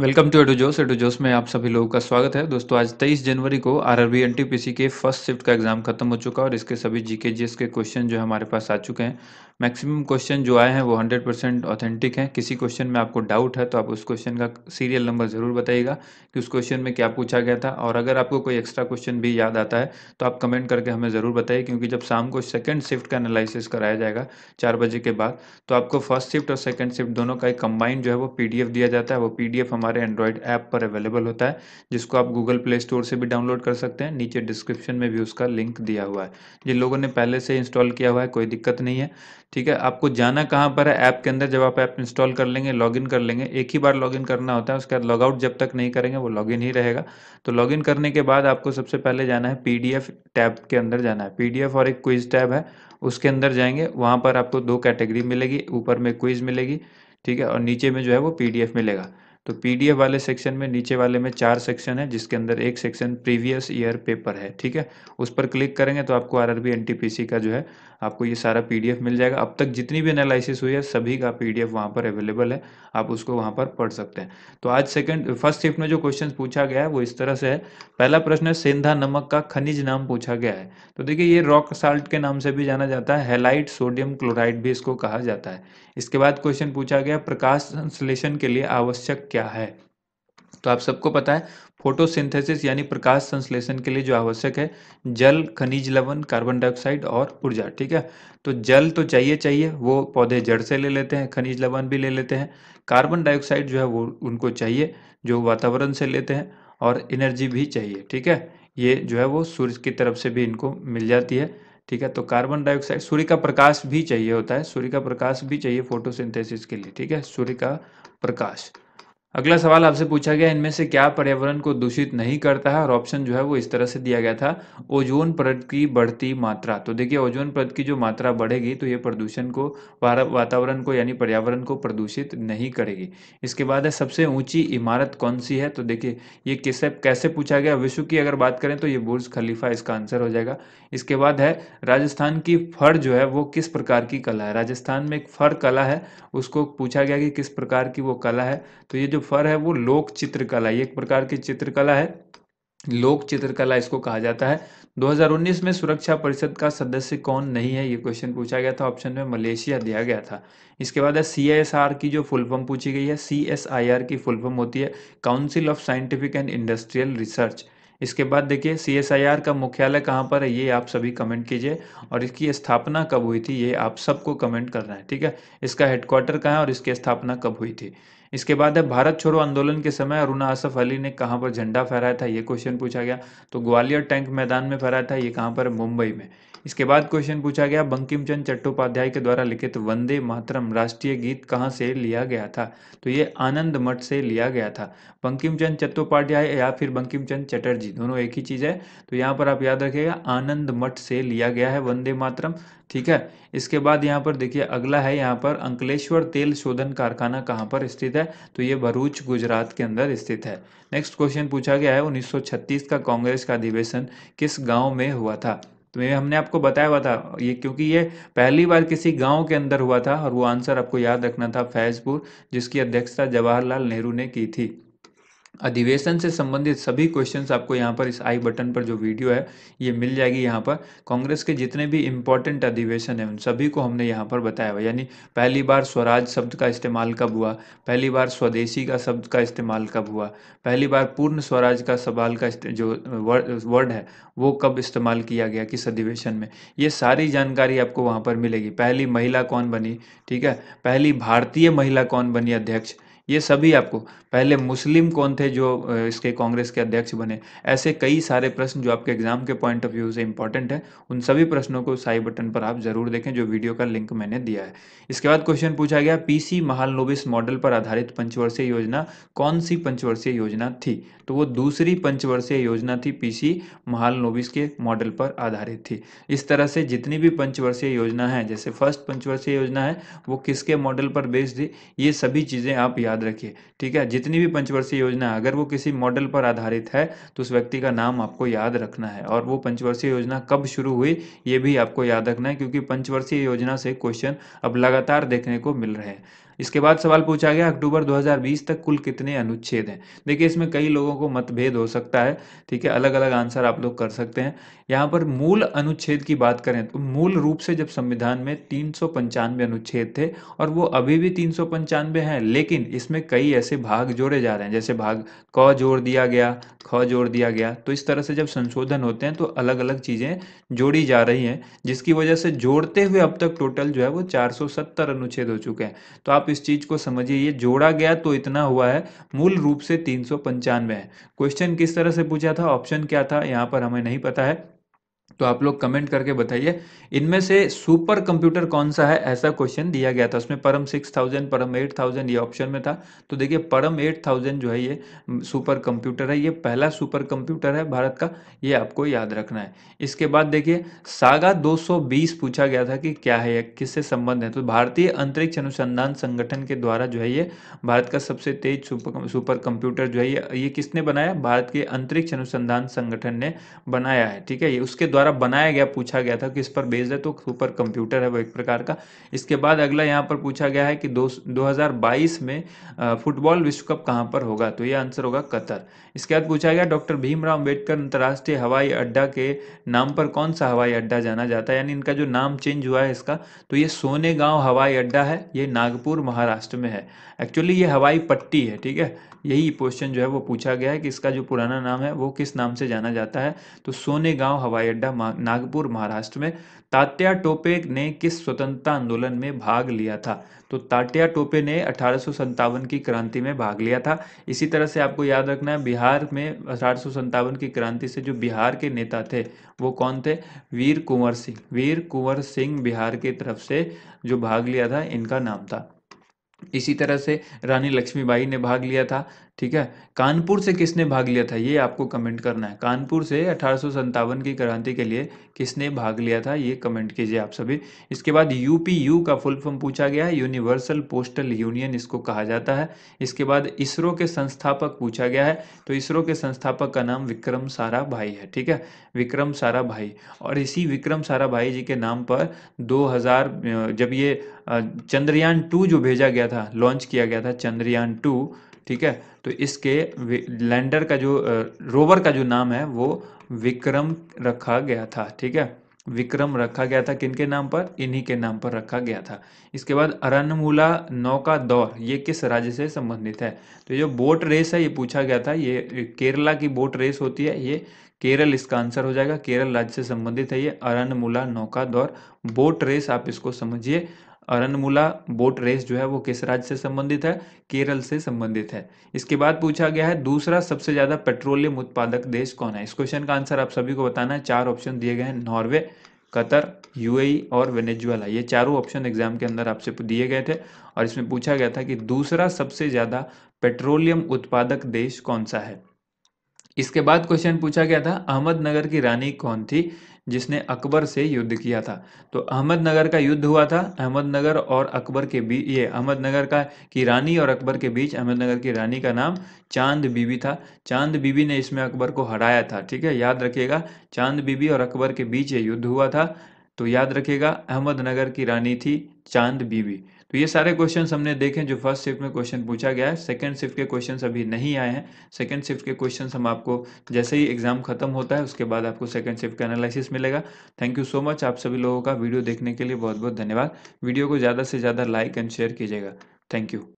welcome to एडोजोस जोस में आप सभी लोगों का स्वागत है दोस्तों आज 23 जनवरी को आरआरबी एनटीपीसी के फर्स्ट शिफ्ट का एग्जाम खत्म हो चुका है और इसके सभी जीके जीएस के क्वेश्चन जो हमारे पास आ चुके हैं मैक्सिमम क्वेश्चन जो आए हैं वो 100 परसेंट ऑथेंटिक हैं किसी क्वेश्चन में आपको डाउट है तो आप उस क्वेश्चन का सीरियल नंबर जरूर बताइएगा कि उस क्वेश्चन में क्या पूछा गया था और अगर आपको कोई एक्स्ट्रा क्वेश्चन भी याद आता है तो आप कमेंट करके हमें ज़रूर बताइए क्योंकि जब शाम को सेकेंड शिफ्ट का एनालिसिस कराया जाएगा चार बजे के बाद तो आपको फर्स्ट शिफ्ट और सेकेंड शिफ्ट दोनों का एक कंबाइंड जो है वो पी दिया जाता है वो पी हमारे हमारे एंड्रॉयड ऐप पर अवेलेबल होता है जिसको आप गूगल प्ले स्टोर से भी डाउनलोड कर सकते हैं नीचे डिस्क्रिप्शन में भी उसका लिंक दिया हुआ है जिन लोगों ने पहले से इंस्टॉल किया हुआ है कोई दिक्कत नहीं है ठीक है आपको जाना कहाँ पर है ऐप के अंदर जब आप ऐप इंस्टॉल कर लेंगे लॉगिन कर लेंगे एक ही बार लॉगिन करना होता है उसके बाद लॉगआउट जब तक नहीं करेंगे वो लॉगिन ही रहेगा तो लॉगिन करने के बाद आपको सबसे पहले जाना है पीडीएफ टैब के अंदर जाना है पीडीएफ और एक क्विज टैब है उसके अंदर जाएंगे वहाँ पर आपको दो कैटेगरी मिलेगी ऊपर में क्विज मिलेगी ठीक है और नीचे में जो है वो पीडीएफ मिलेगा तो पीडीएफ वाले सेक्शन में नीचे वाले में चार सेक्शन है जिसके अंदर एक सेक्शन प्रीवियस ईयर पेपर है ठीक है उस पर क्लिक करेंगे तो आपको आरआरबी एनटीपीसी का जो है आपको ये सारा पीडीएफ मिल जाएगा अब तक जितनी भी एनालिसिस हुई है सभी का पीडीएफ वहाँ पर अवेलेबल है आप उसको वहाँ पर पढ़ सकते हैं तो आज सेकंड फर्स्ट शिफ्ट में जो क्वेश्चन पूछा गया है वो इस तरह से है पहला प्रश्न है सेंधा नमक का खनिज नाम पूछा गया है तो देखिए ये रॉक साल्ट के नाम से भी जाना जाता है हेलाइट सोडियम क्लोराइड भी इसको कहा जाता है इसके बाद क्वेश्चन पूछा गया प्रकाश संश्लेषण के लिए आवश्यक क्या है तो आप सबको पता है फोटोसिंथेसिस यानी प्रकाश संश्लेषण के लिए जो आवश्यक है जल खनिज लवण कार्बन डाइऑक्साइड और ऊर्जा ठीक है तो जल तो चाहिए चाहिए वो पौधे जड़ से ले लेते हैं खनिज लवण भी ले लेते हैं कार्बन डाइऑक्साइड जो है वो उनको चाहिए जो वातावरण से लेते हैं और एनर्जी भी चाहिए ठीक है ये जो है वो सूर्य की तरफ से भी इनको मिल जाती है ठीक है तो कार्बन डाइऑक्साइड सूर्य का प्रकाश भी चाहिए होता है सूर्य का प्रकाश भी चाहिए फोटोसिंथेसिस के लिए ठीक है सूर्य का प्रकाश अगला सवाल आपसे पूछा गया इनमें से क्या पर्यावरण को दूषित नहीं करता है और ऑप्शन जो है वो इस तरह से दिया गया था ओजोन परत की बढ़ती मात्रा तो देखिए ओजोन परत की जो मात्रा बढ़ेगी तो ये प्रदूषण को वातावरण को यानी पर्यावरण को प्रदूषित नहीं करेगी इसके बाद है सबसे ऊंची इमारत कौन सी है तो देखिए ये किस कैसे पूछा गया विश्व की अगर बात करें तो ये बुर्ज खलीफा इसका आंसर हो जाएगा इसके बाद है राजस्थान की फर जो है वो किस प्रकार की कला है राजस्थान में एक फर कला है उसको पूछा गया कि किस प्रकार की वो कला है तो ये जो फर है वो लोक चित्रकला एक प्रकार की चित्रकला है लोक चित्रकला इसको कहा जाता है 2019 में सुरक्षा परिषद का सदस्य कौन नहीं है ये क्वेश्चन पूछा गया था ऑप्शन में मलेशिया दिया गया था इसके बाद है सी की जो फुल फॉर्म पूछी गई है सी की फुल फॉर्म होती है Council of Scientific and Industrial Research इसके बाद देखिए सी का मुख्यालय कहाँ पर है ये आप सभी कमेंट कीजिए और इसकी स्थापना कब हुई थी ये आप सबको कमेंट करना है ठीक है इसका हेडक्वार्टर कहाँ है और इसकी स्थापना कब हुई थी इसके बाद है भारत छोड़ो आंदोलन के समय अरुणा आसफ अली ने कहाँ पर झंडा फहराया था ये क्वेश्चन पूछा गया तो ग्वालियर टैंक मैदान में फहराया था ये कहाँ पर मुंबई में इसके बाद क्वेश्चन पूछा गया बंकिम चंद चट्टोपाध्याय के द्वारा लिखित वंदे मातरम राष्ट्रीय गीत कहाँ से लिया गया था तो ये आनंद मठ से लिया गया था बंकिम चंद चट्टोपाध्याय या फिर बंकिम चंद चटर्जी दोनों एक ही चीज़ है तो यहाँ पर आप याद रखिएगा आनंद मठ से लिया गया है वंदे मातरम ठीक है इसके बाद यहाँ पर देखिए अगला है यहाँ पर अंकलेश्वर तेल शोधन कारखाना कहाँ पर स्थित है तो ये भरूच गुजरात के अंदर स्थित है नेक्स्ट क्वेश्चन पूछा गया है 1936 का कांग्रेस का अधिवेशन किस गांव में हुआ था तो ये हमने आपको बताया हुआ था ये क्योंकि ये पहली बार किसी गांव के अंदर हुआ था और वो आंसर आपको याद रखना था फैजपुर जिसकी अध्यक्षता जवाहरलाल नेहरू ने की थी अधिवेशन से संबंधित सभी क्वेश्चंस आपको यहाँ पर इस आई बटन पर जो वीडियो है ये मिल जाएगी यहाँ पर कांग्रेस के जितने भी इम्पोर्टेंट अधिवेशन हैं उन सभी को हमने यहाँ पर बताया हुआ यानी पहली बार स्वराज शब्द का इस्तेमाल कब हुआ पहली बार स्वदेशी का शब्द का इस्तेमाल कब हुआ पहली बार पूर्ण स्वराज का सवाल का जो वर्ड है वो कब इस्तेमाल किया गया किस अधिवेशन में ये सारी जानकारी आपको वहाँ पर मिलेगी पहली महिला कौन बनी ठीक है पहली भारतीय महिला कौन बनी अध्यक्ष ये सभी आपको पहले मुस्लिम कौन थे जो इसके कांग्रेस के अध्यक्ष बने ऐसे कई सारे प्रश्न जो आपके एग्जाम के पॉइंट ऑफ व्यू से इंपॉर्टेंट है उन सभी प्रश्नों को साई बटन पर आप जरूर देखें जो वीडियो का लिंक मैंने दिया है इसके बाद क्वेश्चन पूछा गया पीसी महालनोबिस मॉडल पर आधारित पंचवर्षीय योजना कौन सी पंचवर्षीय योजना थी तो वो दूसरी पंचवर्षीय योजना थी पीसी महालनोबिस के मॉडल पर आधारित थी इस तरह से जितनी भी पंचवर्षीय योजना है जैसे फर्स्ट पंचवर्षीय योजना है वो किसके मॉडल पर बेस्ड थी ये सभी चीज़ें आप याद याद रखिए ठीक है जितनी भी पंचवर्षीय योजना अगर वो किसी मॉडल पर आधारित है तो उस व्यक्ति का नाम आपको याद रखना है और वो पंचवर्षीय योजना कब शुरू हुई ये भी आपको याद रखना है क्योंकि पंचवर्षीय योजना से क्वेश्चन अब लगातार देखने को मिल रहे हैं इसके बाद सवाल पूछा गया अक्टूबर 2020 तक कुल कितने अनुच्छेद हैं देखिए इसमें कई लोगों को मतभेद हो सकता है ठीक है अलग अलग आंसर आप लोग कर सकते हैं यहाँ पर मूल अनुच्छेद की बात करें तो मूल रूप से जब संविधान में तीन अनुच्छेद थे और वो अभी भी तीन हैं लेकिन इसमें कई ऐसे भाग जोड़े जा रहे हैं जैसे भाग क जोड़ दिया गया ख जोड़ दिया गया तो इस तरह से जब संशोधन होते हैं तो अलग अलग चीज़ें जोड़ी जा रही हैं जिसकी वजह से जोड़ते हुए अब तक टोटल जो है वो 470 अनुच्छेद हो चुके हैं तो आप इस चीज को समझिए ये जोड़ा गया तो इतना हुआ है मूल रूप से तीन है क्वेश्चन किस तरह से पूछा था ऑप्शन क्या था यहाँ पर हमें नहीं पता है तो आप लोग कमेंट करके बताइए इनमें से सुपर कंप्यूटर कौन सा है ऐसा क्वेश्चन दिया गया था उसमें Param six thousand Param eight thousand ये ऑप्शन में था तो देखिए परम एट थाउजेंड जो है ये सुपर कंप्यूटर है ये पहला सुपर कंप्यूटर है भारत का ये आपको याद रखना है इसके बाद देखिए सागा दो पूछा गया था कि क्या है किससे संबंध है तो भारतीय अंतरिक्ष अनुसंधान संगठन के द्वारा जो है ये भारत का सबसे तेज सुपर सुपर कंप्यूटर जो है ये ये किसने बनाया भारत के अंतरिक्ष अनुसंधान संगठन ने बनाया है ठीक है ये उसके द्वारा द्वारा बनाया गया पूछा गया था किस पर बेस्ड है तो सुपर कंप्यूटर है वो एक प्रकार का इसके बाद अगला यहाँ पर पूछा गया है कि दो 2022 में फुटबॉल विश्व कप कहाँ पर होगा तो ये आंसर होगा कतर इसके बाद पूछा गया डॉक्टर भीमराव अम्बेडकर अंतर्राष्ट्रीय हवाई अड्डा के नाम पर कौन सा हवाई अड्डा जाना जाता है यानी इनका जो नाम चेंज हुआ है इसका तो ये सोने गाँव हवाई अड्डा है ये नागपुर महाराष्ट्र में है एक्चुअली ये हवाई पट्टी है ठीक है यही क्वेश्चन जो है वो पूछा गया है कि इसका जो पुराना नाम है वो किस नाम से जाना जाता है तो सोने गांव हवाई अड्डा नागपुर महाराष्ट्र में तात्या टोपे ने किस स्वतंत्रता आंदोलन में भाग लिया था तो तात्या टोपे ने अठारह की क्रांति में भाग लिया था इसी तरह से आपको याद रखना है बिहार में अठारह की क्रांति से जो बिहार के नेता थे वो कौन थे वीर कुंवर सिंह वीर कुंवर सिंह बिहार की तरफ से जो भाग लिया था इनका नाम था इसी तरह से रानी लक्ष्मीबाई ने भाग लिया था ठीक है कानपुर से किसने भाग लिया था ये आपको कमेंट करना है कानपुर से अठारह की क्रांति के लिए किसने भाग लिया था ये कमेंट कीजिए आप सभी इसके बाद यूपीयू का फुल फॉर्म पूछा गया है यूनिवर्सल पोस्टल यूनियन इसको कहा जाता है इसके बाद इसरो के संस्थापक पूछा गया है तो इसरो के संस्थापक का नाम विक्रम सारा भाई है ठीक है विक्रम सारा भाई और इसी विक्रम सारा भाई जी के नाम पर दो जब ये चंद्रयान टू जो भेजा गया था लॉन्च किया गया था चंद्रयान टू ठीक है तो इसके लैंडर का जो रोवर का जो नाम है वो विक्रम रखा गया था ठीक है विक्रम रखा गया था किनके नाम पर इन्हीं के नाम पर रखा गया था इसके बाद अरनमूला नौका दौर ये किस राज्य से संबंधित है तो जो बोट रेस है ये पूछा गया था ये केरला की बोट रेस होती है ये केरल इसका आंसर हो जाएगा केरल राज्य से संबंधित है ये अरनमूला नौका दौर बोट रेस आप इसको समझिए अरनमुला बोट रेस जो है वो किस राज्य से संबंधित है केरल से संबंधित है इसके बाद पूछा गया है दूसरा सबसे ज्यादा पेट्रोलियम उत्पादक देश कौन है इस क्वेश्चन का आंसर आप सभी को बताना है चार ऑप्शन दिए गए हैं नॉर्वे कतर यूएई और वेनेजुएला ये चारों ऑप्शन एग्जाम के अंदर आपसे दिए गए थे और इसमें पूछा गया था कि दूसरा सबसे ज्यादा पेट्रोलियम उत्पादक देश कौन सा है इसके बाद क्वेश्चन पूछा गया था अहमदनगर की रानी कौन थी जिसने अकबर से युद्ध किया था तो अहमदनगर का युद्ध हुआ था अहमदनगर और अकबर के बीच ये अहमदनगर का की रानी और अकबर के बीच अहमदनगर की रानी का नाम चांद बीबी था चांद बीबी ने इसमें अकबर को हराया था ठीक है याद रखिएगा चांद बीबी और अकबर के बीच ये युद्ध हुआ था तो याद रखिएगा अहमदनगर की रानी थी चांद बीवी तो ये सारे क्वेश्चन हमने देखे जो फर्स्ट शिफ्ट में क्वेश्चन पूछा गया है सेकंड शिफ्ट के क्वेश्चन अभी नहीं आए हैं सेकंड शिफ्ट के क्वेश्चन हम आपको जैसे ही एग्जाम खत्म होता है उसके बाद आपको सेकंड शिफ्ट का एनालिसिस मिलेगा थैंक यू सो मच आप सभी लोगों का वीडियो देखने के लिए बहुत बहुत धन्यवाद वीडियो को ज़्यादा से ज़्यादा लाइक एंड शेयर कीजिएगा थैंक यू